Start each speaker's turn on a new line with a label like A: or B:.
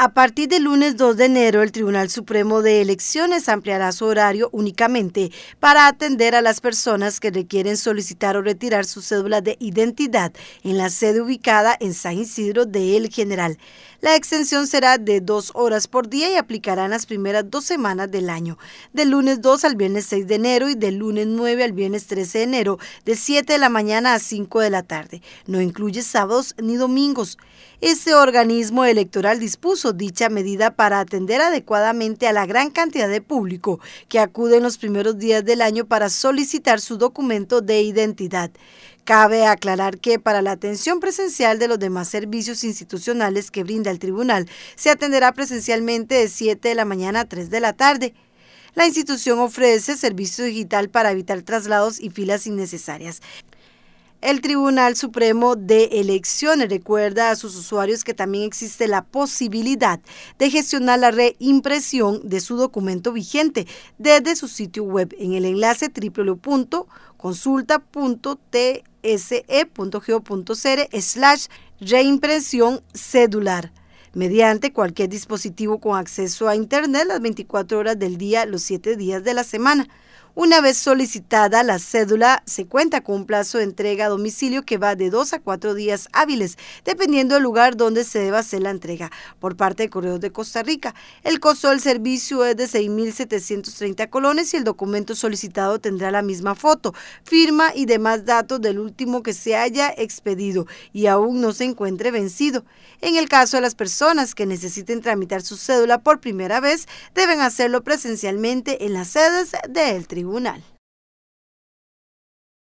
A: A partir del lunes 2 de enero, el Tribunal Supremo de Elecciones ampliará su horario únicamente para atender a las personas que requieren solicitar o retirar su cédula de identidad en la sede ubicada en San Isidro de El General. La extensión será de dos horas por día y aplicará las primeras dos semanas del año, de lunes 2 al viernes 6 de enero y del lunes 9 al viernes 13 de enero, de 7 de la mañana a 5 de la tarde. No incluye sábados ni domingos. Este organismo electoral dispuso dicha medida para atender adecuadamente a la gran cantidad de público que acude en los primeros días del año para solicitar su documento de identidad. Cabe aclarar que para la atención presencial de los demás servicios institucionales que brinda el tribunal, se atenderá presencialmente de 7 de la mañana a 3 de la tarde. La institución ofrece servicio digital para evitar traslados y filas innecesarias. El Tribunal Supremo de Elecciones recuerda a sus usuarios que también existe la posibilidad de gestionar la reimpresión de su documento vigente desde su sitio web en el enlace www.consulta.tse.go.cr slash reimpresión cedular mediante cualquier dispositivo con acceso a Internet las 24 horas del día, los 7 días de la semana. Una vez solicitada la cédula, se cuenta con un plazo de entrega a domicilio que va de dos a cuatro días hábiles, dependiendo del lugar donde se deba hacer la entrega por parte de Correos de Costa Rica. El costo del servicio es de 6.730 colones y el documento solicitado tendrá la misma foto, firma y demás datos del último que se haya expedido y aún no se encuentre vencido. En el caso de las personas que necesiten tramitar su cédula por primera vez, deben hacerlo presencialmente en las sedes del tribunal tribunal.